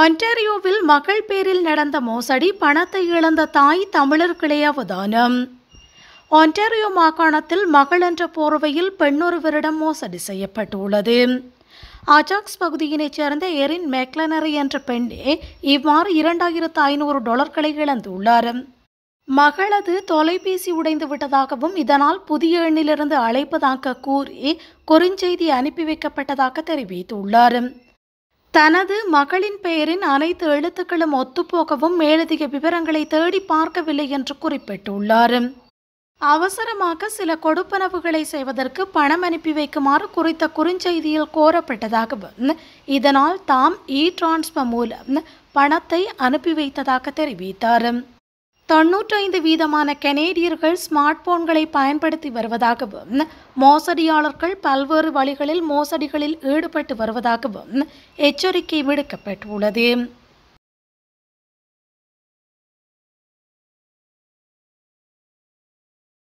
ஒன்டாரியோவில் மகள் பேரில் நடந்த மோசடி பணத்தை இழந்த தாய் தமிழர்களே அவதானம் ஒன்டாரியோ மாகாணத்தில் மகள் என்ற போர்வையில் பெண்ணொருவரிடம் மோசடி செய்யப்பட்டுள்ளது அஜாக்ஸ் பகுதியினைச் சேர்ந்த எரின் மெக்லனரி என்ற பெண்ணே இவ்வாறு இரண்டாயிரத்து ஐநூறு டாலர்களை இழந்துள்ளார் மகளது தொலைபேசி உடைந்து விட்டதாகவும் இதனால் புதிய எண்ணிலிருந்து அழைப்பதாக கூறி குறுஞ்செய்தி அனுப்பி வைக்கப்பட்டதாக தெரிவித்துள்ளாா் தனது மகளின் பெயரின் அனைத்து எழுத்துக்களும் ஒத்துப்போகவும் மேலதிக விவரங்களை தேடி பார்க்கவில்லை என்று குறிப்பிட்டுள்ளார் அவசரமாக சில கொடுப்பனவுகளை செய்வதற்கு பணம் அனுப்பி வைக்குமாறு குறித்த குறுஞ்செய்தியில் கோரப்பட்டதாகவும் இதனால் தாம் இ டிரான்ஸ்பர் மூலம் பணத்தை அனுப்பி வைத்ததாக தெரிவித்தார் தொன்னூற்றைந்து வீதமான கெனேடியர்கள் ஸ்மார்ட் போன்களை பயன்படுத்தி வருவதாகவும் மோசடியாளர்கள் பல்வேறு வழிகளில் மோசடிகளில் ஈடுபட்டு வருவதாகவும் எச்சரிக்கை விடுக்கப்பட்டுள்ளது